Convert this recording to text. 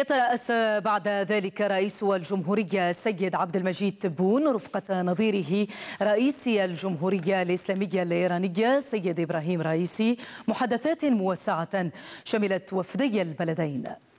يترأس بعد ذلك رئيس الجمهورية السيد عبد المجيد تبون رفقة نظيره رئيس الجمهورية الإسلامية الإيرانية السيد إبراهيم رئيسي محادثات موسعة شملت وفدي البلدين